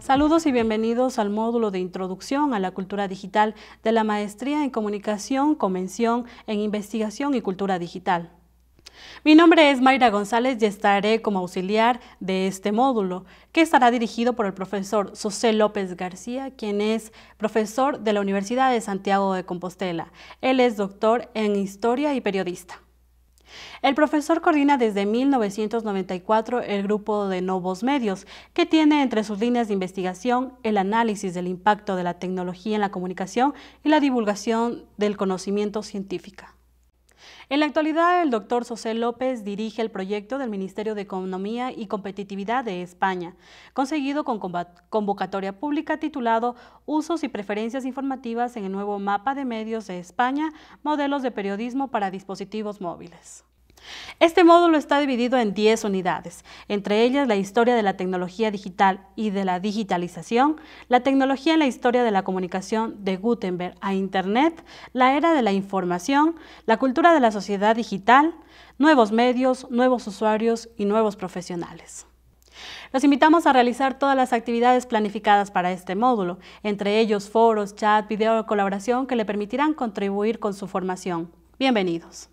Saludos y bienvenidos al módulo de Introducción a la Cultura Digital de la Maestría en Comunicación, Convención en Investigación y Cultura Digital. Mi nombre es Mayra González y estaré como auxiliar de este módulo, que estará dirigido por el profesor José López García, quien es profesor de la Universidad de Santiago de Compostela. Él es doctor en Historia y periodista. El profesor coordina desde 1994 el grupo de Novos Medios, que tiene entre sus líneas de investigación el análisis del impacto de la tecnología en la comunicación y la divulgación del conocimiento científico. En la actualidad, el doctor José López dirige el proyecto del Ministerio de Economía y Competitividad de España, conseguido con convocatoria pública titulado Usos y preferencias informativas en el nuevo mapa de medios de España, modelos de periodismo para dispositivos móviles. Este módulo está dividido en 10 unidades, entre ellas la historia de la tecnología digital y de la digitalización, la tecnología en la historia de la comunicación de Gutenberg a Internet, la era de la información, la cultura de la sociedad digital, nuevos medios, nuevos usuarios y nuevos profesionales. Los invitamos a realizar todas las actividades planificadas para este módulo, entre ellos foros, chat, video colaboración que le permitirán contribuir con su formación. Bienvenidos.